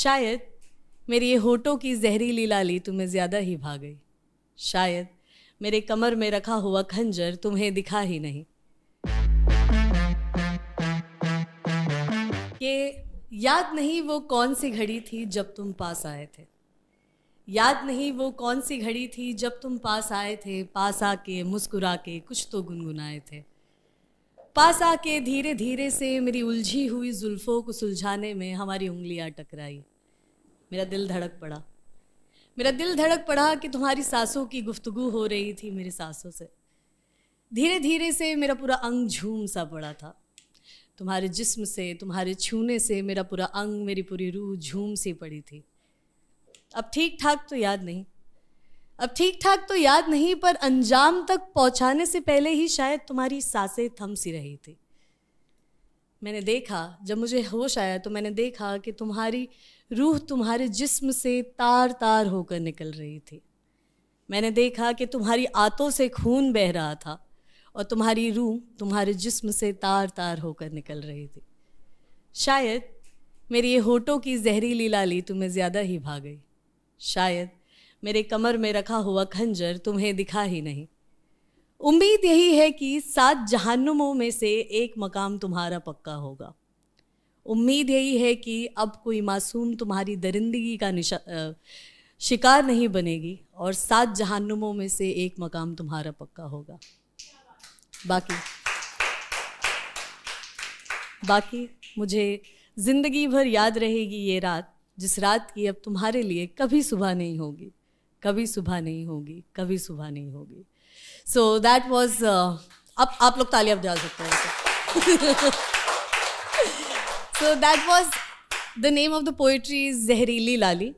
शायद मेरी ये होठों की जहरीली लाली तुम्हें ज़्यादा ही भा गई शायद मेरे कमर में रखा हुआ खंजर तुम्हें दिखा ही नहीं ये याद नहीं वो कौन सी घड़ी थी जब तुम पास आए थे याद नहीं वो कौन सी घड़ी थी जब तुम पास आए थे पास आके मुस्कुरा के कुछ तो गुनगुनाए थे पास आके धीरे धीरे से मेरी उलझी हुई जुल्फ़ों को सुलझाने में हमारी उंगलियां टकराई मेरा दिल धड़क पड़ा मेरा दिल धड़क पड़ा कि तुम्हारी सासों की गुफ्तगु हो रही थी मेरी सासों से धीरे धीरे से मेरा पूरा अंग झूम सा पड़ा था तुम्हारे जिस्म से तुम्हारे छूने से मेरा पूरा अंग मेरी पूरी रूह झूम सी पड़ी थी अब ठीक ठाक तो याद नहीं अब ठीक ठाक तो याद नहीं पर अंजाम तक पहुंचाने से पहले ही शायद तुम्हारी सांसें थम सी रही थी मैंने देखा जब मुझे होश आया तो मैंने देखा कि तुम्हारी रूह तुम्हारे जिस्म से तार तार होकर निकल रही थी मैंने देखा कि तुम्हारी आंतों से खून बह रहा था और तुम्हारी रूह तुम्हारे जिस्म से तार तार होकर निकल रही थी शायद मेरी ये होठों की जहरीली लाली तुम्हें ज़्यादा ही भा गई शायद मेरे कमर में रखा हुआ खंजर तुम्हें दिखा ही नहीं उम्मीद यही है कि सात जहन्नुमों में से एक मकाम तुम्हारा पक्का होगा उम्मीद यही है कि अब कोई मासूम तुम्हारी दरिंदगी का निशा शिकार नहीं बनेगी और सात जहन्नुमों में से एक मकाम तुम्हारा पक्का होगा बाकी बाकी मुझे ज़िंदगी भर याद रहेगी ये रात जिस रात की अब तुम्हारे लिए कभी सुबह नहीं होगी कभी सुबह नहीं होगी कभी सुबह नहीं होगी सो दैट वॉज अब आप लोग तालियां बजा सकते हैं so that was the name of the poetry is जहरीली लाली